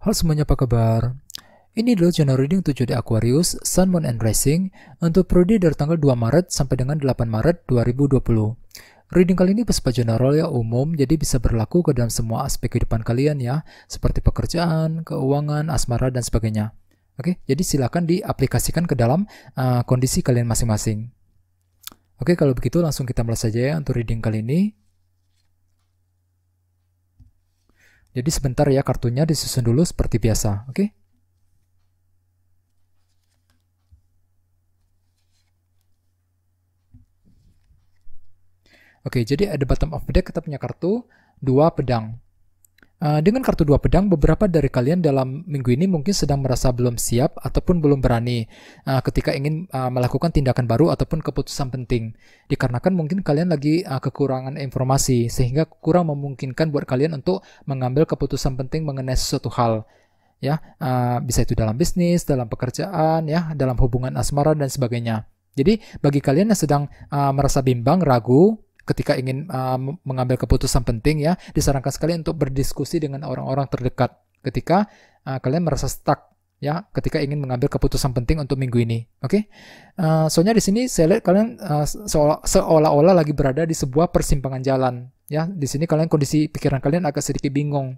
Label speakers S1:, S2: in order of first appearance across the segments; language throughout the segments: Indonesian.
S1: Halo semuanya apa kabar? Ini adalah channel reading 7 di Aquarius, Sun, Moon, and Rising untuk periode dari tanggal 2 Maret sampai dengan 8 Maret 2020. Reading kali ini bersifat general ya umum, jadi bisa berlaku ke dalam semua aspek kehidupan kalian ya, seperti pekerjaan, keuangan, asmara, dan sebagainya. Oke, jadi silakan diaplikasikan ke dalam uh, kondisi kalian masing-masing. Oke, kalau begitu langsung kita mulai saja ya untuk reading kali ini. Jadi sebentar ya kartunya disusun dulu seperti biasa, oke? Okay? Oke, jadi ada bottom of deck kita punya kartu dua pedang. Eh, dengan kartu dua pedang, beberapa dari kalian dalam minggu ini mungkin sedang merasa belum siap ataupun belum berani eh, ketika ingin eh, melakukan tindakan baru ataupun keputusan penting. Dikarenakan mungkin kalian lagi kekurangan informasi, sehingga kurang memungkinkan buat kalian untuk mengambil keputusan penting mengenai sesuatu hal. Ya, bisa itu dalam bisnis, dalam pekerjaan, ya, dalam hubungan asmara dan sebagainya. Jadi bagi kalian yang sedang uh, merasa bimbang, ragu, ketika ingin uh, mengambil keputusan penting ya disarankan sekali untuk berdiskusi dengan orang-orang terdekat ketika uh, kalian merasa stuck ya ketika ingin mengambil keputusan penting untuk minggu ini oke okay? uh, soalnya di sini saya lihat kalian uh, seolah-olah lagi berada di sebuah persimpangan jalan ya di sini kalian kondisi pikiran kalian agak sedikit bingung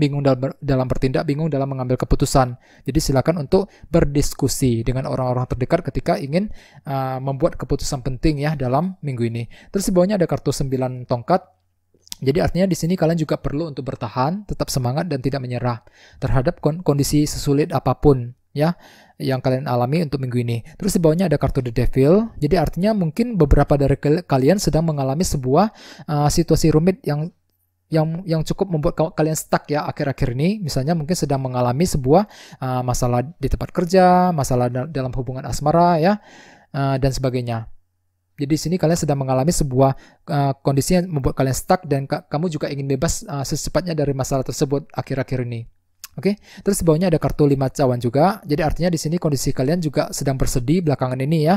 S1: bingung dalam, dalam bertindak, bingung dalam mengambil keputusan. Jadi silakan untuk berdiskusi dengan orang-orang terdekat ketika ingin uh, membuat keputusan penting ya dalam minggu ini. Terus di bawahnya ada kartu 9 tongkat. Jadi artinya di sini kalian juga perlu untuk bertahan, tetap semangat dan tidak menyerah terhadap kondisi sesulit apapun ya yang kalian alami untuk minggu ini. Terus di bawahnya ada kartu The Devil. Jadi artinya mungkin beberapa dari kalian sedang mengalami sebuah uh, situasi rumit yang yang yang cukup membuat kalian stuck ya akhir-akhir ini misalnya mungkin sedang mengalami sebuah uh, masalah di tempat kerja masalah dalam hubungan asmara ya uh, dan sebagainya jadi di sini kalian sedang mengalami sebuah uh, kondisi yang membuat kalian stuck dan ka kamu juga ingin bebas uh, secepatnya dari masalah tersebut akhir-akhir ini Oke, okay? terus bawahnya ada kartu lima cawan juga. Jadi artinya di sini kondisi kalian juga sedang bersedih belakangan ini ya,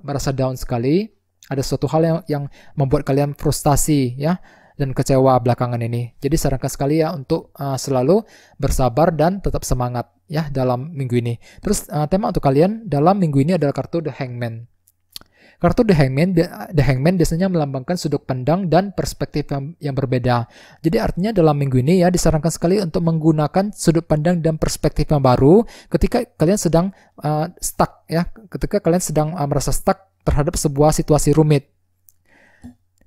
S1: merasa down sekali. Ada suatu hal yang, yang membuat kalian frustasi ya, dan kecewa belakangan ini. Jadi sarankan sekali ya untuk uh, selalu bersabar dan tetap semangat ya dalam minggu ini. Terus uh, tema untuk kalian dalam minggu ini adalah kartu The Hangman. Kartu The Hangman, The, Hangman biasanya melambangkan sudut pandang dan perspektif yang, yang berbeda. Jadi artinya dalam minggu ini ya disarankan sekali untuk menggunakan sudut pandang dan perspektif yang baru ketika kalian sedang uh, stuck ya, ketika kalian sedang uh, merasa stuck terhadap sebuah situasi rumit.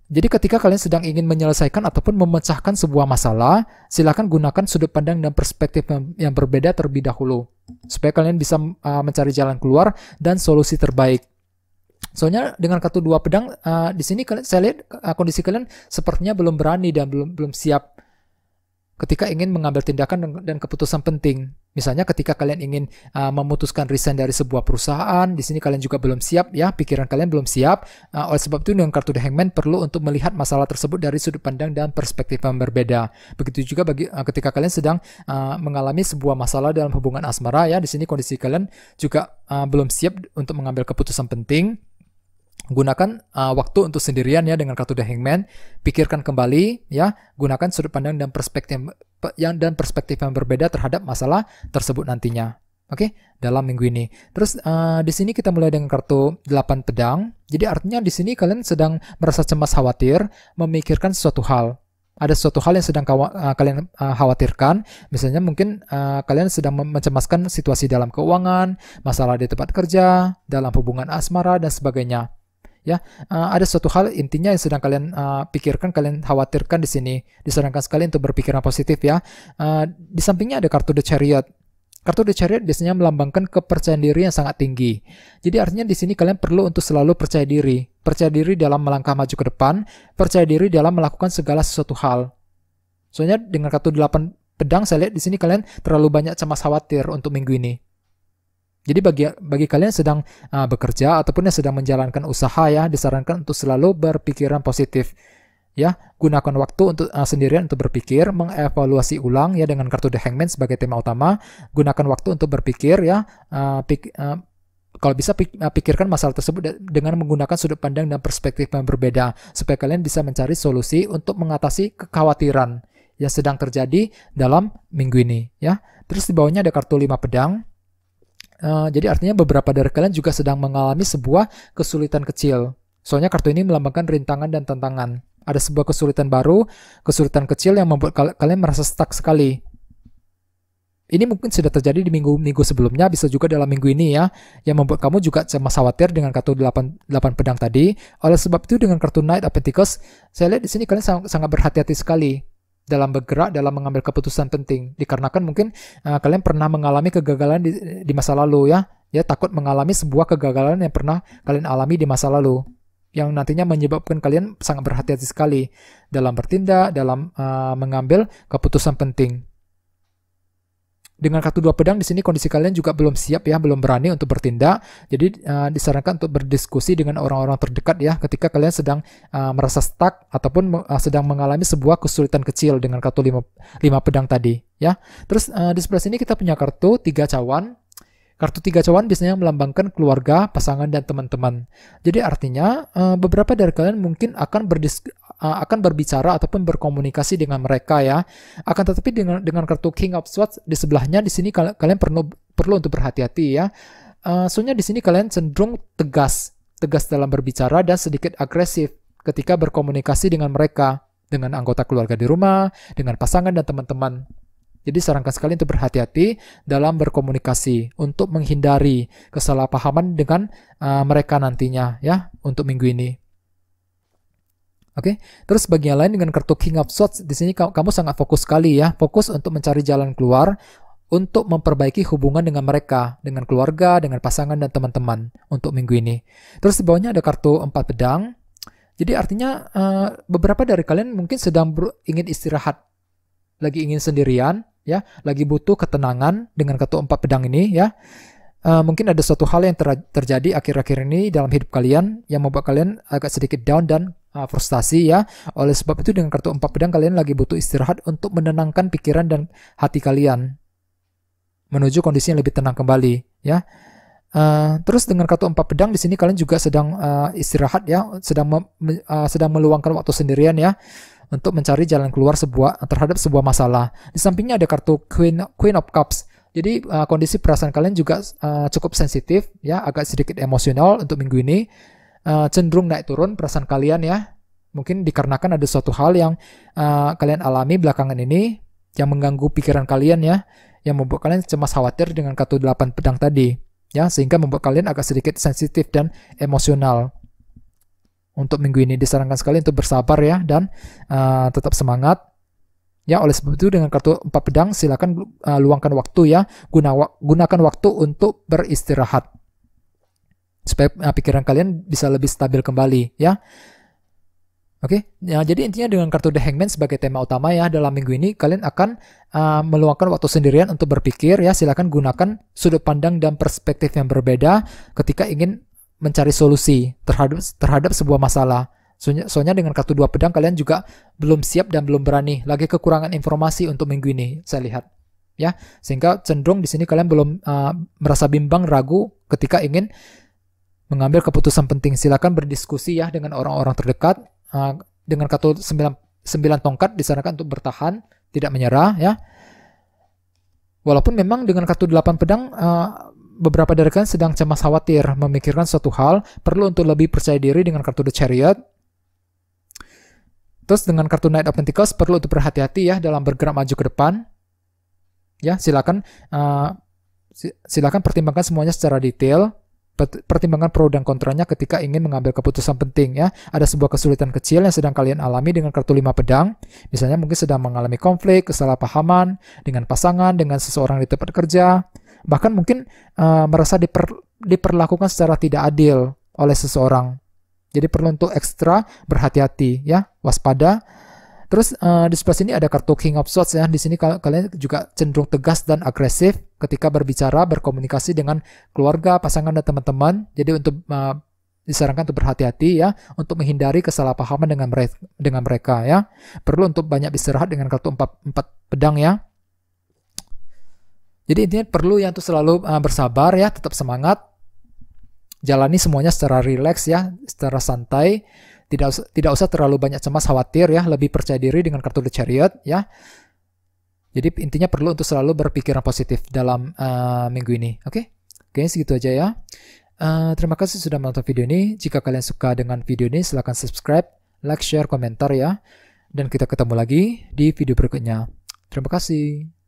S1: Jadi ketika kalian sedang ingin menyelesaikan ataupun memecahkan sebuah masalah, silakan gunakan sudut pandang dan perspektif yang, berbeda terlebih dahulu supaya kalian bisa uh, mencari jalan keluar dan solusi terbaik. Soalnya dengan kartu dua pedang uh, di sini saya lihat uh, kondisi kalian sepertinya belum berani dan belum belum siap ketika ingin mengambil tindakan dan keputusan penting. Misalnya ketika kalian ingin uh, memutuskan resign dari sebuah perusahaan, di sini kalian juga belum siap ya, pikiran kalian belum siap. Uh, oleh sebab itu dengan kartu The Hangman perlu untuk melihat masalah tersebut dari sudut pandang dan perspektif yang berbeda. Begitu juga bagi uh, ketika kalian sedang uh, mengalami sebuah masalah dalam hubungan asmara ya, di sini kondisi kalian juga uh, belum siap untuk mengambil keputusan penting gunakan uh, waktu untuk sendirian ya dengan kartu The Hangman, pikirkan kembali ya, gunakan sudut pandang dan perspektif yang dan perspektif yang berbeda terhadap masalah tersebut nantinya. Oke, okay? dalam minggu ini. Terus uh, di sini kita mulai dengan kartu 8 pedang. Jadi artinya di sini kalian sedang merasa cemas khawatir, memikirkan suatu hal. Ada suatu hal yang sedang uh, kalian uh, khawatirkan, misalnya mungkin uh, kalian sedang mencemaskan situasi dalam keuangan, masalah di tempat kerja, dalam hubungan asmara dan sebagainya ya uh, ada suatu hal intinya yang sedang kalian uh, pikirkan kalian khawatirkan di sini disarankan sekali untuk berpikiran positif ya uh, di sampingnya ada kartu the chariot Kartu The Chariot biasanya melambangkan kepercayaan diri yang sangat tinggi. Jadi artinya di sini kalian perlu untuk selalu percaya diri. Percaya diri dalam melangkah maju ke depan, percaya diri dalam melakukan segala sesuatu hal. Soalnya dengan kartu delapan pedang saya lihat di sini kalian terlalu banyak cemas khawatir untuk minggu ini. Jadi bagi bagi kalian sedang uh, bekerja ataupun yang sedang menjalankan usaha ya disarankan untuk selalu berpikiran positif. Ya, gunakan waktu untuk uh, sendirian untuk berpikir, mengevaluasi ulang ya dengan kartu The Hangman sebagai tema utama. Gunakan waktu untuk berpikir ya, uh, pik, uh, kalau bisa pik, uh, pikirkan masalah tersebut dengan menggunakan sudut pandang dan perspektif yang berbeda supaya kalian bisa mencari solusi untuk mengatasi kekhawatiran yang sedang terjadi dalam minggu ini ya. Terus di bawahnya ada kartu lima pedang Eh, jadi artinya beberapa dari kalian juga sedang mengalami sebuah kesulitan kecil. Soalnya kartu ini melambangkan rintangan dan tantangan. Ada sebuah kesulitan baru, kesulitan kecil yang membuat kal kalian merasa stuck sekali. Ini mungkin sudah terjadi di minggu-minggu sebelumnya, bisa juga dalam minggu ini ya, yang membuat kamu juga cemas khawatir dengan kartu 8, 8 pedang tadi. Oleh sebab itu dengan kartu Knight of Pentacles, saya lihat di sini kalian sangat, sangat berhati-hati sekali dalam bergerak, dalam mengambil keputusan penting. Dikarenakan mungkin uh, kalian pernah mengalami kegagalan di, di masa lalu ya, ya takut mengalami sebuah kegagalan yang pernah kalian alami di masa lalu, yang nantinya menyebabkan kalian sangat berhati-hati sekali dalam bertindak, dalam uh, mengambil keputusan penting dengan kartu dua pedang di sini kondisi kalian juga belum siap ya, belum berani untuk bertindak. Jadi uh, disarankan untuk berdiskusi dengan orang-orang terdekat ya ketika kalian sedang uh, merasa stuck ataupun uh, sedang mengalami sebuah kesulitan kecil dengan kartu lima, lima pedang tadi ya. Terus uh, di sebelah sini kita punya kartu tiga cawan. Kartu tiga cawan biasanya melambangkan keluarga, pasangan, dan teman-teman. Jadi artinya beberapa dari kalian mungkin akan berdiskusi Uh, akan berbicara ataupun berkomunikasi dengan mereka ya. Akan tetapi dengan dengan kartu King of Swords di sebelahnya di sini kal kalian perlu perlu untuk berhati-hati ya. Uh, soalnya di sini kalian cenderung tegas, tegas dalam berbicara dan sedikit agresif ketika berkomunikasi dengan mereka, dengan anggota keluarga di rumah, dengan pasangan dan teman-teman. Jadi sarankan sekali untuk berhati-hati dalam berkomunikasi untuk menghindari kesalahpahaman dengan uh, mereka nantinya ya untuk minggu ini. Oke, okay? terus bagian lain dengan kartu King of Swords di sini kamu sangat fokus sekali ya, fokus untuk mencari jalan keluar, untuk memperbaiki hubungan dengan mereka, dengan keluarga, dengan pasangan dan teman-teman untuk minggu ini. Terus di bawahnya ada kartu empat pedang. Jadi artinya uh, beberapa dari kalian mungkin sedang ingin istirahat, lagi ingin sendirian, ya, lagi butuh ketenangan dengan kartu empat pedang ini, ya. Uh, mungkin ada suatu hal yang ter terjadi akhir-akhir ini dalam hidup kalian yang membuat kalian agak sedikit down dan uh, frustasi ya. Oleh sebab itu dengan kartu empat pedang kalian lagi butuh istirahat untuk menenangkan pikiran dan hati kalian menuju kondisi yang lebih tenang kembali ya. Uh, terus dengan kartu empat pedang di sini kalian juga sedang uh, istirahat ya, sedang me, uh, sedang meluangkan waktu sendirian ya untuk mencari jalan keluar sebuah terhadap sebuah masalah. Di sampingnya ada kartu Queen Queen of Cups. Jadi uh, kondisi perasaan kalian juga uh, cukup sensitif ya, agak sedikit emosional untuk minggu ini Eh, cenderung naik turun perasaan kalian ya. Mungkin dikarenakan ada suatu hal yang uh, kalian alami belakangan ini yang mengganggu pikiran kalian ya, yang membuat kalian cemas khawatir dengan kartu 8 pedang tadi ya, sehingga membuat kalian agak sedikit sensitif dan emosional. Untuk minggu ini disarankan sekali untuk bersabar ya dan uh, tetap semangat Ya, oleh sebab itu dengan kartu empat pedang silakan uh, luangkan waktu ya, guna, gunakan waktu untuk beristirahat supaya ah, pikiran kalian bisa lebih stabil kembali ya. Oke, okay? ya, jadi intinya dengan kartu The Hangman sebagai tema utama ya dalam minggu ini kalian akan uh, meluangkan waktu sendirian untuk berpikir ya. Silahkan gunakan sudut pandang dan perspektif yang berbeda ketika ingin mencari solusi terhadap terhadap sebuah masalah. Soalnya, soalnya dengan kartu dua pedang kalian juga belum siap dan belum berani lagi kekurangan informasi untuk minggu ini saya lihat ya sehingga cenderung di sini kalian belum uh, merasa bimbang ragu ketika ingin mengambil keputusan penting. Silakan berdiskusi ya dengan orang-orang terdekat. Uh, dengan kartu 9, 9 tongkat disarankan untuk bertahan, tidak menyerah ya. Walaupun memang dengan kartu 8 pedang uh, beberapa dari kalian sedang cemas khawatir memikirkan suatu hal, perlu untuk lebih percaya diri dengan kartu The Chariot. Terus dengan kartu Knight of Pentacles perlu untuk berhati-hati ya dalam bergerak maju ke depan. Ya, silakan uh, silakan pertimbangkan semuanya secara detail pertimbangan pro dan kontranya ketika ingin mengambil keputusan penting ya. Ada sebuah kesulitan kecil yang sedang kalian alami dengan kartu lima pedang. Misalnya mungkin sedang mengalami konflik, kesalahpahaman dengan pasangan, dengan seseorang di tempat kerja. Bahkan mungkin uh, merasa diper, diperlakukan secara tidak adil oleh seseorang. Jadi perlu untuk ekstra berhati-hati ya, waspada Terus uh, di sebelah sini ada kartu King of Swords ya. Di sini kalian juga cenderung tegas dan agresif ketika berbicara, berkomunikasi dengan keluarga, pasangan dan teman-teman. Jadi untuk uh, disarankan untuk berhati-hati ya untuk menghindari kesalahpahaman dengan mereka, dengan mereka ya. Perlu untuk banyak istirahat dengan kartu empat 4 pedang ya. Jadi intinya perlu ya untuk selalu uh, bersabar ya, tetap semangat. Jalani semuanya secara rileks ya, secara santai tidak usah, tidak usah terlalu banyak cemas khawatir ya, lebih percaya diri dengan kartu The Chariot ya. Jadi intinya perlu untuk selalu berpikiran positif dalam uh, minggu ini. Oke? Okay? Oke, okay, segitu aja ya. Uh, terima kasih sudah menonton video ini. Jika kalian suka dengan video ini, silahkan subscribe, like, share, komentar ya. Dan kita ketemu lagi di video berikutnya. Terima kasih.